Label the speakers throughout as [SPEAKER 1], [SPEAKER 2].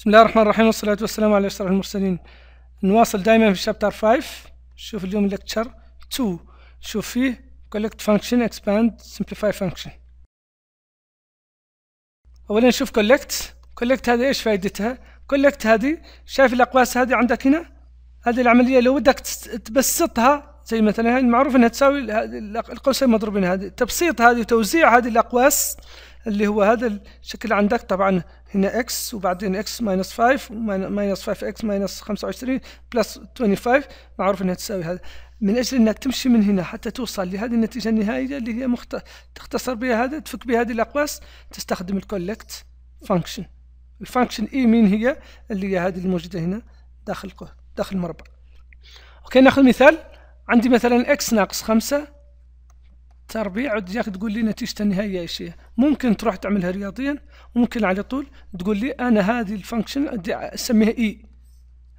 [SPEAKER 1] بسم الله الرحمن الرحيم والصلاة والسلام على أشرف المرسلين نواصل دائما في شابتر 5 شوف اليوم لكتشر 2 شوف فيه collect function expand simplify function أولا نشوف collect collect هذه إيش فائدتها collect هذه شايف الأقواس هذه عندك هنا هذه العملية لو بدك تبسطها زي مثلا هاي المعروف انها تساوي القوسين مضروبين هذه تبسيط هذه وتوزيع هذه الاقواس اللي هو هذا الشكل عندك طبعا هنا x وبعدين x ماينس 5 ماينس 5 x ماينس 25 بلس 25 معروف انها تساوي هذا من اجل انك تمشي من هنا حتى توصل لهذه النتيجه النهائيه اللي هي مخت... تختصر بها هذا تفك بهذه الاقواس تستخدم الكولكت فانكشن الفانكشن اي مين هي اللي هي هذه الموجوده هنا داخل داخل المربع اوكي ناخذ مثال عندي مثلا x ناقص 5 تربيع وتجيك تقول لي نتيجته النهائيه ايش هي ممكن تروح تعملها رياضيا وممكن على طول تقول لي انا هذه الفانكشن اسميها اي e.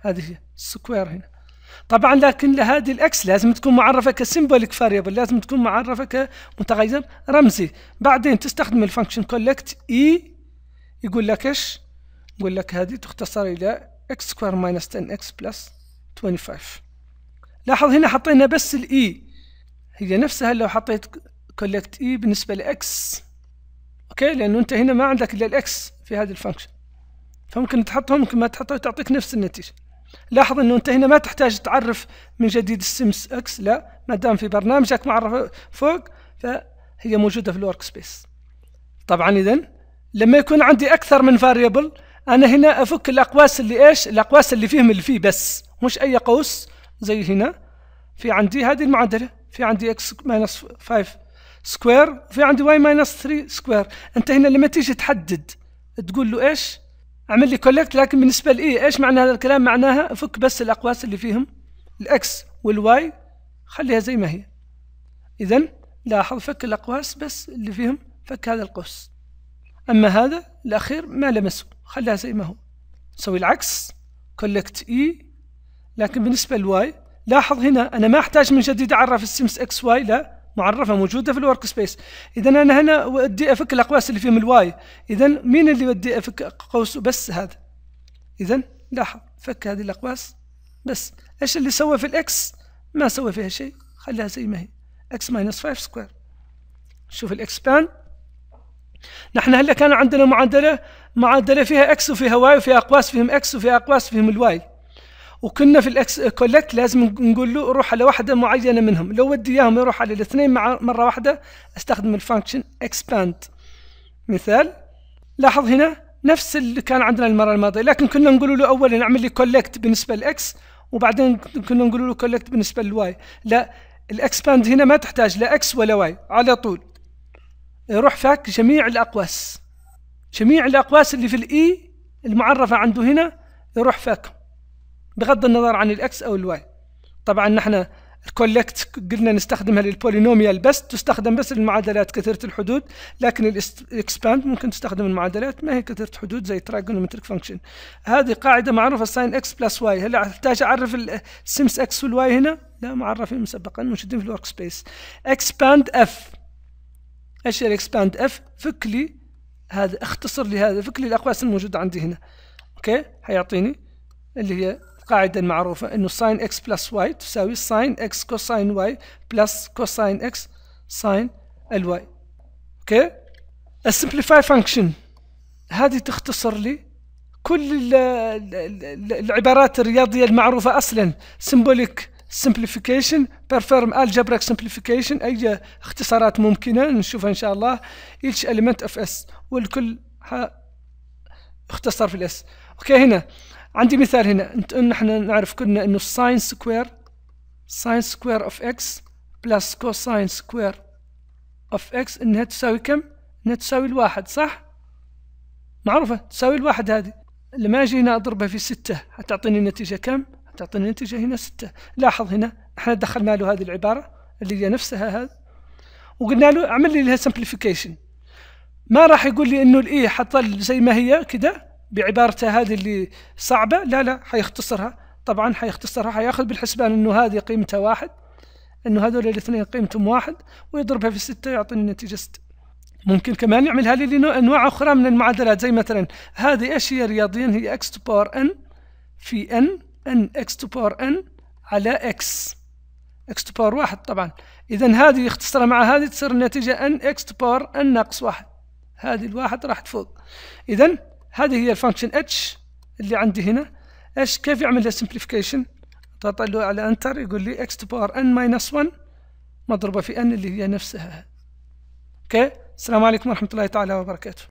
[SPEAKER 1] هذه هي سكوير هنا طبعا لكن لهذه الاكس لازم تكون معرفه كسيمبوليك فاريبل لازم تكون معرفه كمتغير رمزي بعدين تستخدم الفانكشن كولكت اي يقول لك ايش يقول لك هذه تختصر الى اكس سكوير ماينس 10 اكس بلس 25 لاحظ هنا حطينا بس الاي e. هي نفسها لو حطيت كولكت اي e بالنسبه لاكس اوكي لانه انت هنا ما عندك الا الاكس في هذه الفانكشن فممكن تحطها ممكن ما تحطها تعطيك نفس النتيجه لاحظ انه انت هنا ما تحتاج تعرف من جديد السمس اكس لا ما دام في برنامجك معرف فوق فهي موجوده في الورك سبيس طبعا اذا لما يكون عندي اكثر من فاريبل انا هنا افك الاقواس اللي ايش الاقواس اللي فيهم اللي فيه بس مش اي قوس زي هنا في عندي هذه المعادله في عندي اكس ماينس 5 سكوير وفي عندي واي ماينس 3 سكوير انت هنا لما تيجي تحدد تقول له ايش اعمل لي كولكت لكن بالنسبه لاي ايش معنى هذا الكلام معناها فك بس الاقواس اللي فيهم الاكس والواي خليها زي ما هي اذا لاحظ فك الاقواس بس اللي فيهم فك هذا القوس اما هذا الاخير ما لمسه خليها زي ما هو سوي العكس كولكت اي e، لكن بالنسبه للواي لاحظ هنا انا ما احتاج من جديد اعرف السمس اكس واي لا معرفه موجوده في الورك سبيس اذا انا هنا ودي افك الاقواس اللي فيهم الواي اذا مين اللي ودي افك قوس بس هذا اذا لاحظ فك هذه الاقواس بس ايش اللي سوى في الاكس ما سوى فيها شيء خليها زي ما هي اكس ماينس 5 سكوير شوف الاكسبان نحن هلا كان عندنا معادله معادله فيها اكس وفيها واي وفيها اقواس فيهم اكس وفيها اقواس فيهم الواي وكنا في الاكس كولكت لازم نقول له روح على واحده معينه منهم لو ودي اياهم يروح على الاثنين مع مره واحده استخدم الفانكشن اكسباند مثال لاحظ هنا نفس اللي كان عندنا المره الماضيه لكن كنا نقول له اولا اعمل لي كولكت بالنسبه للاكس وبعدين كنا نقول له كولكت بالنسبه للواي لا الاكسباند هنا ما تحتاج لا اكس ولا واي على طول روح فاك جميع الاقواس جميع الاقواس اللي في الاي e المعرفه عنده هنا يروح فاكهم بغض النظر عن الاكس او الواي طبعا نحن الكولكت قلنا نستخدمها للبولينوميال بس تستخدم بس للمعادلات كثيرة الحدود لكن الاكسباند ممكن تستخدم المعادلات ما هي كثيرة حدود زي تراجونومتريك فانكشن هذه قاعدة معروفة ساين اكس بلس واي هل احتاج اعرف السمس اكس والواي هنا؟ لا معرفين مسبقا موجودين في الورك سبيس اكسباند اف ايش الاكسباند اف؟ فك لي هذا اختصر لي هذا فك لي الاقواس الموجودة عندي هنا اوكي هيعطيني اللي هي القاعدة المعروفة أنه ساين إكس بلس واي تساوي ساين إكس كوساين واي بلس كوساين إكس ساين الواي أوكي السمبليفاي فانكشن هذه تختصر لي كل العبارات الرياضية المعروفة أصلا سيمبوليك سمبليفيكيشن بيرفورم algebraic سمبليفيكيشن اي اختصارات ممكنه نشوفها ان شاء الله إيتش اليمنت أوف اس والكل اختصر في الاس اوكي هنا عندي مثال هنا نحن نعرف كلنا انه الساين سكوير ساين سكوير اوف اكس بلس كوساين سكوير اوف اكس انها تساوي كم؟ انها تساوي الواحد صح؟ معروفة تساوي الواحد هذه لما اجي هنا اضربها في ستة حتعطيني النتيجة كم؟ حتعطيني النتيجة هنا ستة لاحظ هنا احنا دخلنا له هذه العبارة اللي هي نفسها هذا وقلنا له اعمل لي لها سمبليفيكيشن ما راح يقول لي انه الاي e حطل زي ما هي كده بعبارته هذه اللي صعبه لا لا حيختصرها طبعا حيختصرها حياخذ بالحسبان انه هذه قيمتها واحد انه هذول الاثنين قيمتهم واحد ويضربها في ستة يعطيني النتيجة ستة ممكن كمان يعملها لي انواع اخرى من المعادلات زي مثلا هذه ايش هي رياضيا هي اكس تو باور ان في ان ان اكس تو باور ان على اكس اكس تو باور واحد طبعا اذا هذه يختصرها مع هذه تصير النتيجة ان اكس تو باور ان ناقص واحد هذه الواحد راح تفوق اذا هذه هي الفانكشن اتش اللي عندي هنا ايش كيف يعمل لها سمبليفيكيشن اضغط له على انتر يقول لي اكس تو باور ان ماينس 1 مضروبه في ان اللي هي نفسها اوكي السلام عليكم ورحمه الله تعالى وبركاته